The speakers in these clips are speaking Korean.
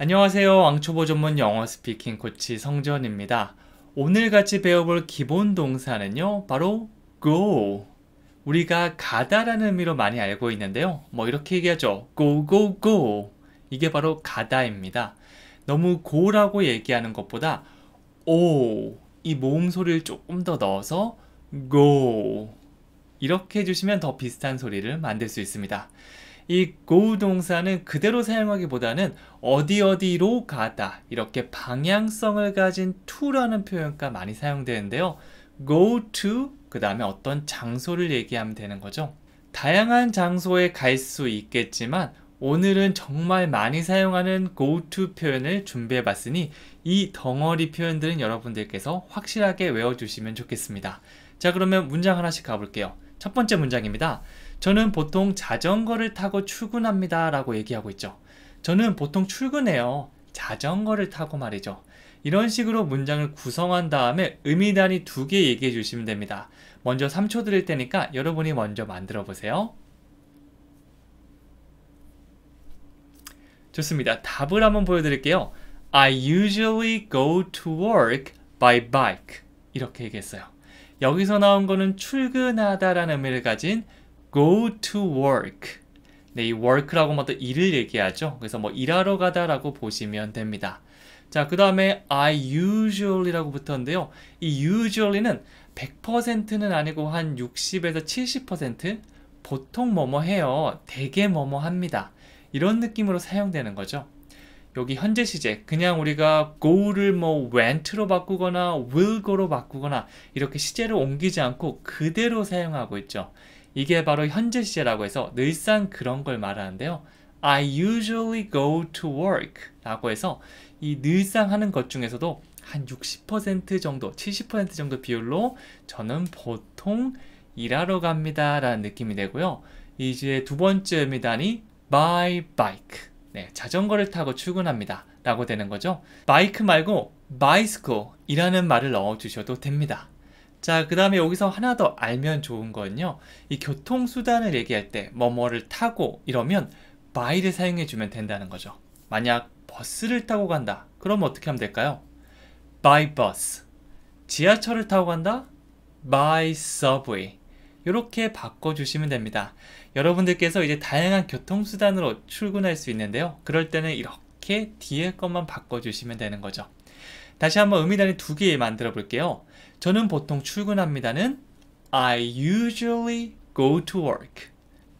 안녕하세요. 왕초보 전문 영어 스피킹 코치 성전입니다. 오늘 같이 배워볼 기본 동사는요. 바로 go. 우리가 가다라는 의미로 많이 알고 있는데요. 뭐 이렇게 얘기하죠. go go go. 이게 바로 가다입니다. 너무 go라고 얘기하는 것보다 o 이 모음 소리를 조금 더 넣어서 go 이렇게 해주시면 더 비슷한 소리를 만들 수 있습니다. 이 go 동사는 그대로 사용하기보다는 어디 어디로 가다 이렇게 방향성을 가진 to라는 표현과 많이 사용되는데요. go to 그 다음에 어떤 장소를 얘기하면 되는 거죠. 다양한 장소에 갈 수 있겠지만 오늘은 정말 많이 사용하는 go to 표현을 준비해 봤으니 이 덩어리 표현들은 여러분들께서 확실하게 외워주시면 좋겠습니다. 자 그러면 문장 하나씩 가볼게요. 첫 번째 문장입니다. 저는 보통 자전거를 타고 출근합니다 라고 얘기하고 있죠. 저는 보통 출근해요. 자전거를 타고 말이죠. 이런 식으로 문장을 구성한 다음에 의미 단위 두 개 얘기해 주시면 됩니다. 먼저 3초 드릴 테니까 여러분이 먼저 만들어 보세요. 좋습니다. 답을 한번 보여드릴게요. I usually go to work by bike. 이렇게 얘기했어요. 여기서 나온 거는 출근하다라는 의미를 가진 go to work. 네, 이 work라고 하면 뭐 또 일을 얘기하죠. 그래서 뭐 일하러 가다라고 보시면 됩니다. 자, 그 다음에 I usually라고 붙었는데요. 이 usually는 100%는 아니고 한 60에서 70% 보통 뭐뭐 해요. 되게 뭐 뭐 합니다. 이런 느낌으로 사용되는 거죠. 여기 현재 시제 그냥 우리가 go를 뭐 went로 바꾸거나 will go로 바꾸거나 이렇게 시제를 옮기지 않고 그대로 사용하고 있죠. 이게 바로 현재 시제라고 해서 늘상 그런 걸 말하는데요. I usually go to work 라고 해서 이 늘상 하는 것 중에서도 한 60% 정도, 70% 정도 비율로 저는 보통 일하러 갑니다 라는 느낌이 되고요. 이제 두 번째 미단이 by bike 네, 자전거를 타고 출근합니다 라고 되는 거죠. 바이크 말고 bicycle 이라는 말을 넣어주셔도 됩니다. 자, 그 다음에 여기서 하나 더 알면 좋은 건요. 이 교통수단을 얘기할 때 뭐뭐를 타고 이러면 by를 사용해 주면 된다는 거죠. 만약 버스를 타고 간다. 그럼 어떻게 하면 될까요? by bus. 지하철을 타고 간다? by subway. 이렇게 바꿔주시면 됩니다. 여러분들께서 이제 다양한 교통수단으로 출근할 수 있는데요. 그럴 때는 이렇게 뒤에 것만 바꿔주시면 되는 거죠. 다시 한번 의미 단위 두 개 만들어 볼게요. 저는 보통 출근합니다는 I usually go to work.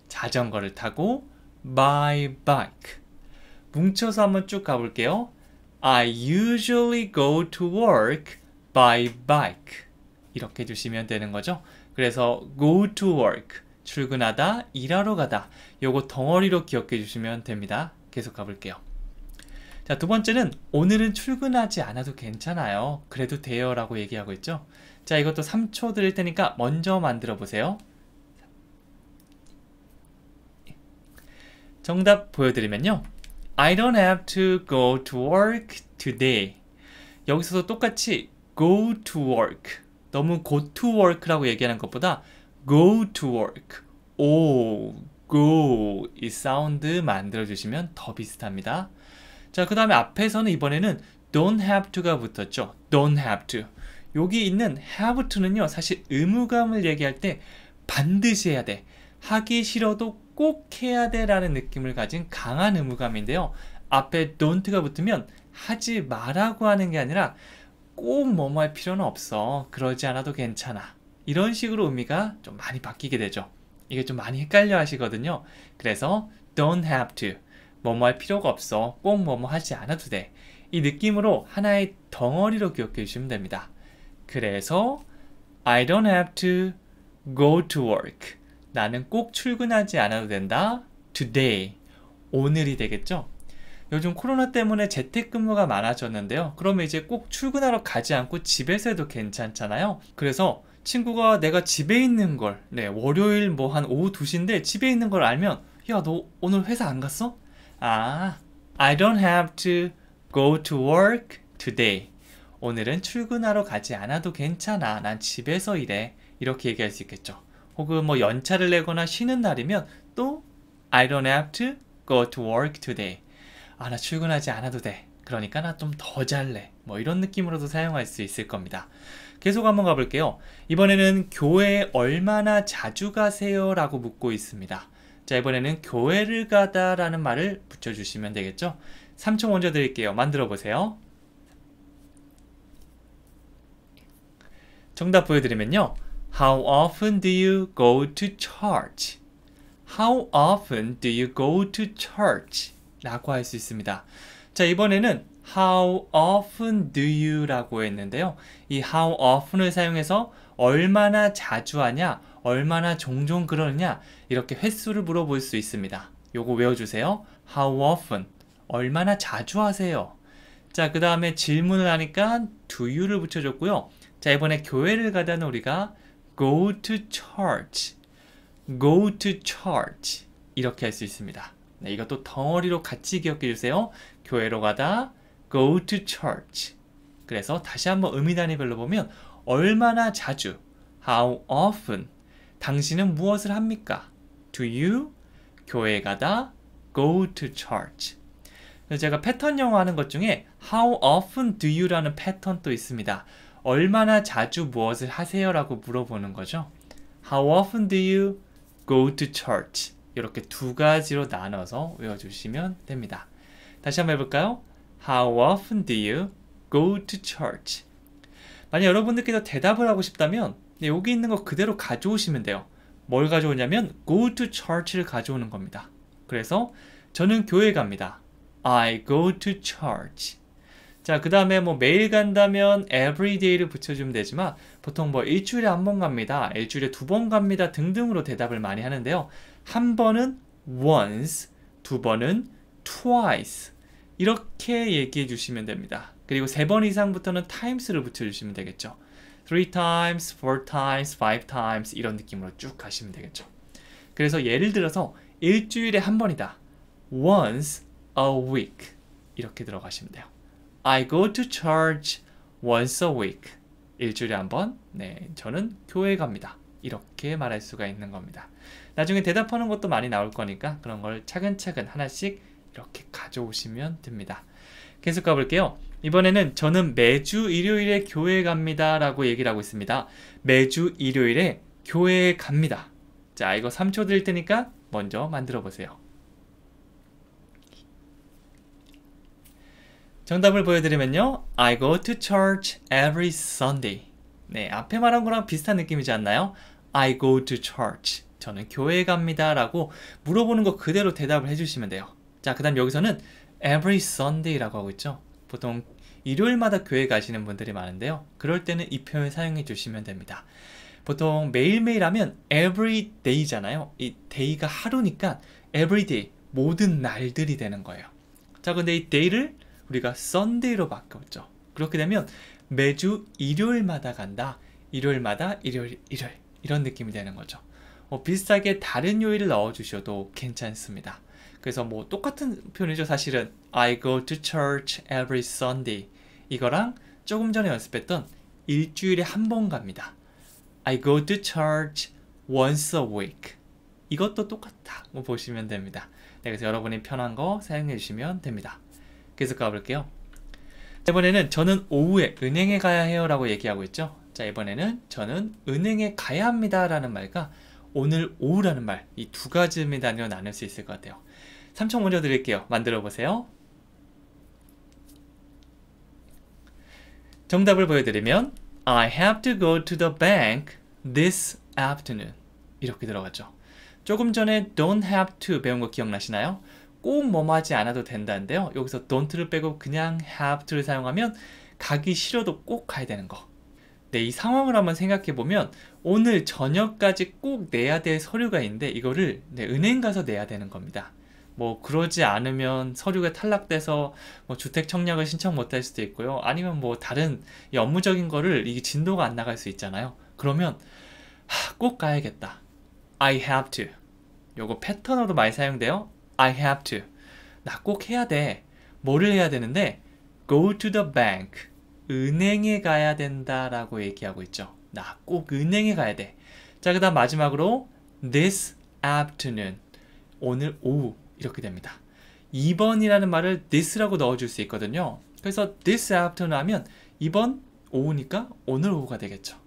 자전거를 타고 by bike. 뭉쳐서 한번 쭉 가볼게요. I usually go to work by bike. 이렇게 해주시면 되는 거죠. 그래서 go to work, 출근하다, 일하러 가다. 요거 덩어리로 기억해 주시면 됩니다. 계속 가볼게요. 자, 두 번째는 오늘은 출근하지 않아도 괜찮아요. 그래도 돼요. 라고 얘기하고 있죠. 자, 이것도 3초 드릴 테니까 먼저 만들어 보세요. 정답 보여드리면요. I don't have to go to work today. 여기서도 똑같이 go to work. 너무 go to work라고 얘기하는 것보다 go to work. 오, go 이 사운드 만들어주시면 더 비슷합니다. 자, 그 다음에 앞에서는 이번에는 don't have to가 붙었죠. don't have to. 여기 있는 have to는요. 사실 의무감을 얘기할 때 반드시 해야 돼. 하기 싫어도 꼭 해야 돼 라는 느낌을 가진 강한 의무감인데요. 앞에 don't가 붙으면 하지 마라고 하는 게 아니라 꼭 뭐뭐 할 필요는 없어. 그러지 않아도 괜찮아. 이런 식으로 의미가 좀 많이 바뀌게 되죠. 이게 좀 많이 헷갈려 하시거든요. 그래서 don't have to 뭐뭐 할 필요가 없어. 꼭 뭐뭐 하지 않아도 돼. 이 느낌으로 하나의 덩어리로 기억해 주시면 됩니다. 그래서 I don't have to go to work. 나는 꼭 출근하지 않아도 된다. Today. 오늘이 되겠죠? 요즘 코로나 때문에 재택근무가 많아졌는데요. 그러면 이제 꼭 출근하러 가지 않고 집에서 해도 괜찮잖아요. 그래서 친구가 내가 집에 있는 걸, 네, 월요일 뭐 한 오후 2시인데 집에 있는 걸 알면, 야, 너 오늘 회사 안 갔어? 아, I don't have to go to work today. 오늘은 출근하러 가지 않아도 괜찮아. 난 집에서 일해. 이렇게 얘기할 수 있겠죠. 혹은 뭐 연차를 내거나 쉬는 날이면 또 I don't have to go to work today. 아, 나 출근하지 않아도 돼. 그러니까 나 좀 더 잘래. 뭐 이런 느낌으로도 사용할 수 있을 겁니다. 계속 한번 가볼게요. 이번에는 교회 에 얼마나 자주 가세요? 라고 묻고 있습니다. 자 이번에는 교회를 가다 라는 말을 붙여주시면 되겠죠 3초 먼저 드릴게요 만들어 보세요 정답 보여드리면요 How often do you go to church? How often do you go to church? 라고 할 수 있습니다 자 이번에는 How often do you? 라고 했는데요 이 how often을 사용해서 얼마나 자주 하냐 얼마나 종종 그러느냐 이렇게 횟수를 물어볼 수 있습니다. 요거 외워주세요. How often? 얼마나 자주 하세요? 자, 그 다음에 질문을 하니까 do you를 붙여줬고요. 자, 이번에 교회를 가다는 우리가 go to church, go to church 이렇게 할 수 있습니다. 네, 이것도 덩어리로 같이 기억해 주세요. 교회로 가다, go to church. 그래서 다시 한번 의미 단위별로 보면 얼마나 자주, how often, 당신은 무엇을 합니까? Do you? 교회 가다. Go to church. 제가 패턴 영어 하는 것 중에 How often do you라는 패턴 또 있습니다. 얼마나 자주 무엇을 하세요? 라고 물어보는 거죠. How often do you go to church? 이렇게 두 가지로 나눠서 외워주시면 됩니다. 다시 한번 해볼까요? How often do you go to church? 만약 여러분들께서 대답을 하고 싶다면 네, 여기 있는 거 그대로 가져오시면 돼요. 뭘 가져오냐면 go to church를 가져오는 겁니다. 그래서 저는 교회 갑니다. I go to church. 자, 그 다음에 뭐 매일 간다면 everyday를 붙여주면 되지만 보통 뭐 일주일에 한 번 갑니다. 일주일에 두 번 갑니다. 등등으로 대답을 많이 하는데요. 한 번은 once, 두 번은 twice. 이렇게 얘기해 주시면 됩니다. 그리고 세 번 이상부터는 times를 붙여주시면 되겠죠. three times, four times, five times 이런 느낌으로 쭉 가시면 되겠죠. 그래서 예를 들어서 일주일에 한 번이다. once a week 이렇게 들어가시면 돼요. I go to church once a week. 일주일에 한 번. 네, 저는 교회 갑니다. 이렇게 말할 수가 있는 겁니다. 나중에 대답하는 것도 많이 나올 거니까 그런 걸 차근차근 하나씩 이렇게 가져오시면 됩니다. 계속 가볼게요. 이번에는 저는 매주 일요일에 교회 갑니다 라고 얘기를 하고 있습니다. 매주 일요일에 교회에 갑니다. 자, 이거 3초 드릴 테니까 먼저 만들어 보세요. 정답을 보여드리면요. I go to church every Sunday. 네, 앞에 말한 거랑 비슷한 느낌이지 않나요? I go to church. 저는 교회에 갑니다. 라고 물어보는 거 그대로 대답을 해주시면 돼요. 자, 그 다음 여기서는 every Sunday라고 하고 있죠. 보통 일요일마다 교회 가시는 분들이 많은데요. 그럴 때는 이 표현 을 사용해 주시면 됩니다. 보통 매일매일 하면 every day잖아요. 이 day가 하루니까 every day, 모든 날들이 되는 거예요. 자, 근데 이 day를 우리가 Sunday로 바꿨죠. 그렇게 되면 매주 일요일마다 간다. 일요일마다 일요일, 일요일 이런 느낌이 되는 거죠. 어, 비슷하게 다른 요일을 넣어주셔도 괜찮습니다. 그래서 뭐 똑같은 표현이죠 사실은 I go to church every Sunday 이거랑 조금 전에 연습했던 일주일에 한 번 갑니다. I go to church once a week 이것도 똑같다고 뭐 보시면 됩니다. 네, 그래서 여러분이 편한 거 사용해 주시면 됩니다. 계속 가볼게요. 자, 이번에는 저는 오후에 은행에 가야 해요 라고 얘기하고 있죠. 자 이번에는 저는 은행에 가야 합니다 라는 말과 오늘 오후라는 말 이 두 가지입니다며 나눌 수 있을 것 같아요. 3초 먼저 드릴게요. 만들어 보세요. 정답을 보여드리면 I have to go to the bank this afternoon 이렇게 들어갔죠. 조금 전에 don't have to 배운 거 기억나시나요? 꼭 뭐뭐 하지 않아도 된다는데요. 여기서 don't를 빼고 그냥 have to를 사용하면 가기 싫어도 꼭 가야 되는 거. 네, 이 상황을 한번 생각해 보면 오늘 저녁까지 꼭 내야 될 서류가 있는데 이거를 네, 은행 가서 내야 되는 겁니다. 뭐 그러지 않으면 서류가 탈락돼서 뭐 주택 청약을 신청 못할 수도 있고요. 아니면 뭐 다른 업무적인 거를 이게 진도가 안 나갈 수 있잖아요. 그러면 하, 꼭 가야겠다. I have to. 요거 패턴으로 많이 사용돼요. I have to. 나 꼭 해야 돼. 뭐를 해야 되는데 go to the bank. 은행에 가야 된다라고 얘기하고 있죠. 나 꼭 은행에 가야 돼. 자, 그다음 마지막으로 this afternoon. 오늘 오후 이렇게 됩니다. 2번이라는 말을 this라고 넣어줄 수 있거든요. 그래서 this afternoon 하면 2번 오후니까 오늘 오후가 되겠죠.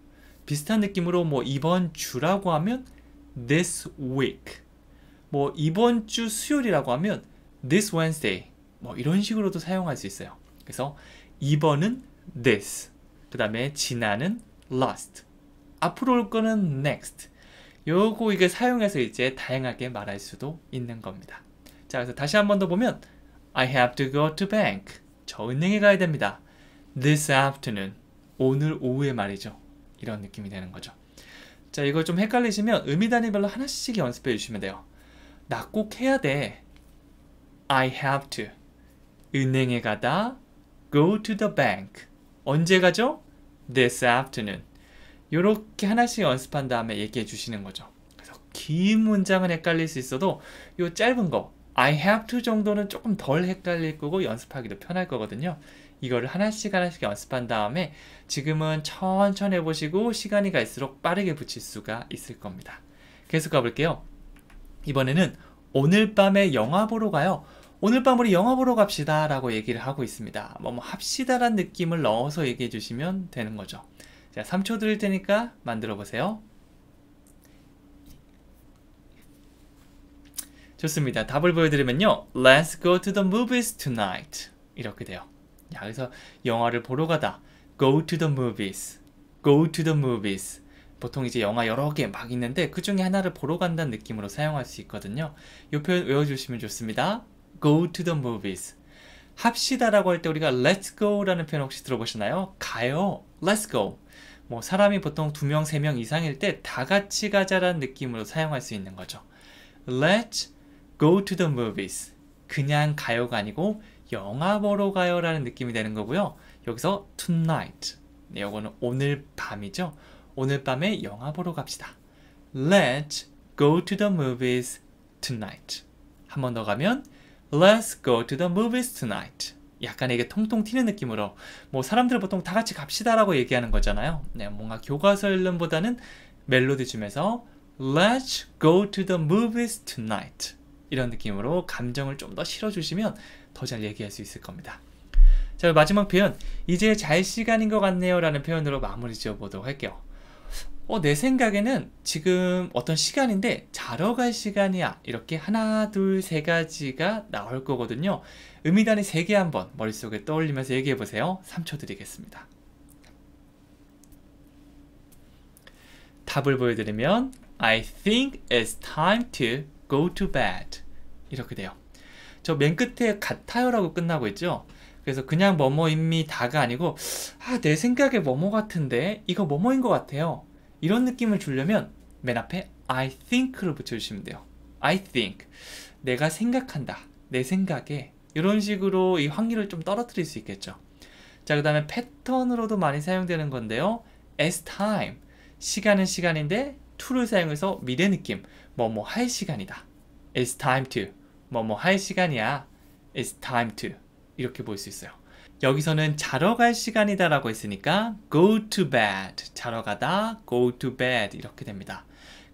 비슷한 느낌으로 뭐 이번 주라고 하면 this week 뭐 이번 주 수요일이라고 하면 this Wednesday 뭐 이런 식으로도 사용할 수 있어요. 그래서 이번은 this 그 다음에 지난은 last 앞으로 올 거는 next 요거 이게 사용해서 이제 다양하게 말할 수도 있는 겁니다. 자, 그래서 다시 한 번 더 보면 I have to go to bank. 저 은행에 가야 됩니다. This afternoon. 오늘 오후에 말이죠. 이런 느낌이 되는 거죠. 자, 이걸 좀 헷갈리시면 의미 단위별로 하나씩 연습해 주시면 돼요. 나 꼭 해야 돼. I have to. 은행에 가다. Go to the bank. 언제 가죠? This afternoon. 이렇게 하나씩 연습한 다음에 얘기해 주시는 거죠. 그래서 긴 문장은 헷갈릴 수 있어도 이 짧은 거 I have to 정도는 조금 덜 헷갈릴 거고 연습하기도 편할 거거든요. 이거를 하나씩 하나씩 연습한 다음에 지금은 천천히 해보시고 시간이 갈수록 빠르게 붙일 수가 있을 겁니다. 계속 가볼게요. 이번에는 오늘 밤에 영화 보러 가요. 오늘 밤 우리 영화 보러 갑시다 라고 얘기를 하고 있습니다. 뭐 뭐 합시다 라는 느낌을 넣어서 얘기해 주시면 되는 거죠. 자, 3초 드릴 테니까 만들어 보세요. 좋습니다. 답을 보여드리면요. Let's go to the movies tonight. 이렇게 돼요. 야, 그래서 영화를 보러 가다. Go to the movies. Go to the movies. 보통 이제 영화 여러 개 막 있는데 그 중에 하나를 보러 간다는 느낌으로 사용할 수 있거든요. 이 표현 외워주시면 좋습니다. Go to the movies. 합시다라고 할 때 우리가 Let's go라는 표현 혹시 들어보시나요? 가요. Let's go. 뭐 사람이 보통 두 명, 세 명 이상일 때 다 같이 가자라는 느낌으로 사용할 수 있는 거죠. Let's go to the movies. 그냥 가요가 아니고 영화 보러 가요라는 느낌이 되는 거고요. 여기서 tonight. 네, 이거는 오늘 밤이죠. 오늘 밤에 영화 보러 갑시다. Let's go to the movies tonight. 한 번 더 가면 Let's go to the movies tonight. 약간 이게 통통 튀는 느낌으로 뭐 사람들 보통 다 같이 갑시다라고 얘기하는 거잖아요. 네, 뭔가 교과서 읽음보다는 멜로디 쯤에서 Let's go to the movies tonight. 이런 느낌으로 감정을 좀 더 실어주시면 더 잘 얘기할 수 있을 겁니다. 자 마지막 표현 이제 잘 시간인 것 같네요 라는 표현으로 마무리 지어보도록 할게요. 어, 내 생각에는 지금 어떤 시간인데 자러 갈 시간이야 이렇게 하나 둘세 가지가 나올 거거든요 의미단이 세개 한번 머릿속에 떠올리면서 얘기해 보세요 3초 드리겠습니다 답을 보여드리면 I think it's time to go to bed 이렇게 돼요. 저 맨 끝에 같아요라고 끝나고 있죠. 그래서 그냥 뭐뭐임이 다가 아니고 아내 생각에 뭐뭐 같은데 이거 뭐뭐인 것 같아요. 이런 느낌을 주려면 맨 앞에 I think를 붙여주시면 돼요. I think 내가 생각한다 내 생각에 이런 식으로 이 확률을 좀 떨어뜨릴 수 있겠죠. 자 그 다음에 패턴으로도 많이 사용되는 건데요. as time 시간은 시간인데 to를 사용해서 미래 느낌 뭐뭐 뭐 할 시간이다. It's time to 뭐뭐 뭐 할 시간이야. It's time to 이렇게 볼 수 있어요. 여기서는 자러 갈 시간이다 라고 했으니까 go to bed 자러 가다 go to bed 이렇게 됩니다.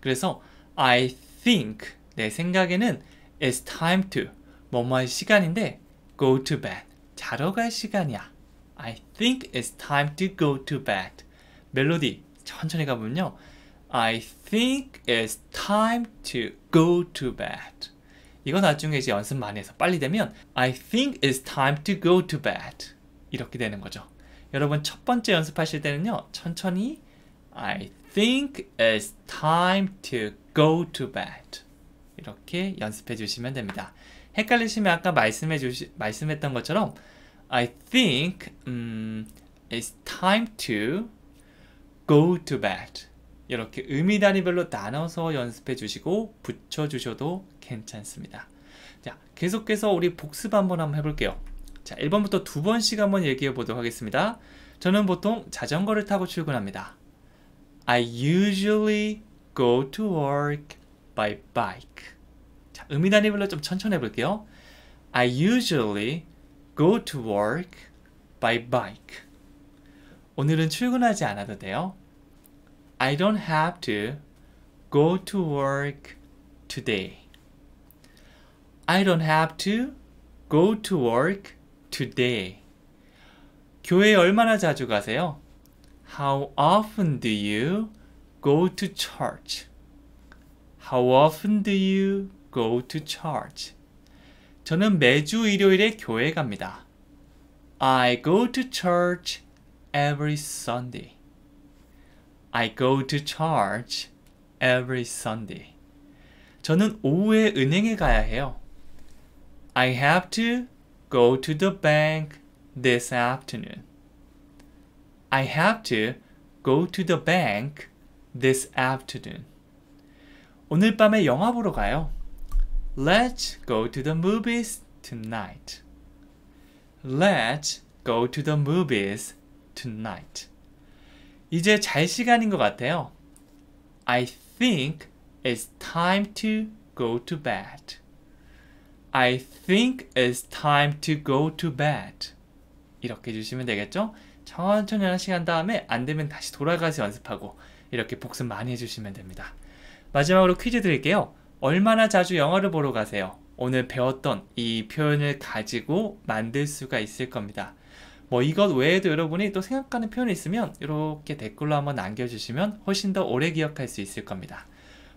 그래서 I think 내 생각에는 it's time to 뭐뭐 뭐 할 시간인데 go to bed 자러 갈 시간이야. I think it's time to go to bed 멜로디 천천히 가보면요. I think it's time to go to bed. 이거 나중에 이제 연습 많이 해서 빨리 되면 I think it's time to go to bed. 이렇게 되는 거죠. 여러분 첫 번째 연습하실 때는요. 천천히 I think it's time to go to bed. 이렇게 연습해 주시면 됩니다. 헷갈리시면 아까 말씀해 주시 말씀했던 것처럼 I think 음, it's time to go to bed. 이렇게 의미 단위별로 나눠서 연습해 주시고 붙여 주셔도 괜찮습니다. 자, 계속해서 우리 복습 한번 한번 해볼게요. 자, 1번부터 두 번씩 한번 얘기해 보도록 하겠습니다. 저는 보통 자전거를 타고 출근합니다. I usually go to work by bike. 자, 의미 단위별로 좀 천천히 해볼게요. I usually go to work by bike. 오늘은 출근하지 않아도 돼요. I don't have to go to work today. I don't have to go to work today. 교회 얼마나 자주 가세요? How often do you go to church? How often do you go to church? 저는 매주 일요일에 교회 갑니다. I go to church every Sunday. I go to charge every Sunday. 저는 오후에 은행에 가야 해요. I have to go to the bank this afternoon. I have to go to the bank this afternoon. 오늘 밤에 영화 보러 가요. Let's go to the movies tonight. Let's go to the movies tonight. 이제 잘 시간인 것 같아요. I think it's time to go to bed. I think it's time to go to bed. 이렇게 해주시면 되겠죠? 천천히 하나씩 다음에 안 되면 다시 돌아가서 연습하고 이렇게 복습 많이 해주시면 됩니다. 마지막으로 퀴즈 드릴게요. 얼마나 자주 영화를 보러 가세요? 오늘 배웠던 이 표현을 가지고 만들 수가 있을 겁니다. 뭐 이것 외에도 여러분이 또 생각하는 표현이 있으면 이렇게 댓글로 한번 남겨주시면 훨씬 더 오래 기억할 수 있을 겁니다.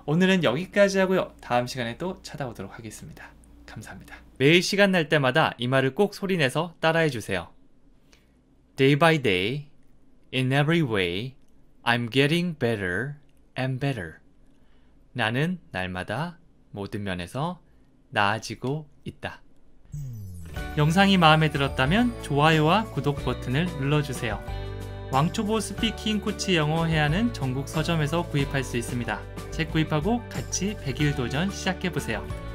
오늘은 여기까지 하고요. 다음 시간에 또 찾아오도록 하겠습니다. 감사합니다. 매일 시간 날 때마다 이 말을 꼭 소리내서 따라해 주세요. Day by day, in every way, I'm getting better and better. 나는 날마다 모든 면에서 나아지고 있다. 영상이 마음에 들었다면 좋아요와 구독 버튼을 눌러주세요. 왕초보 스피킹 코치 영어 해안은 전국 서점에서 구입할 수 있습니다. 책 구입하고 같이 100일 도전 시작해보세요.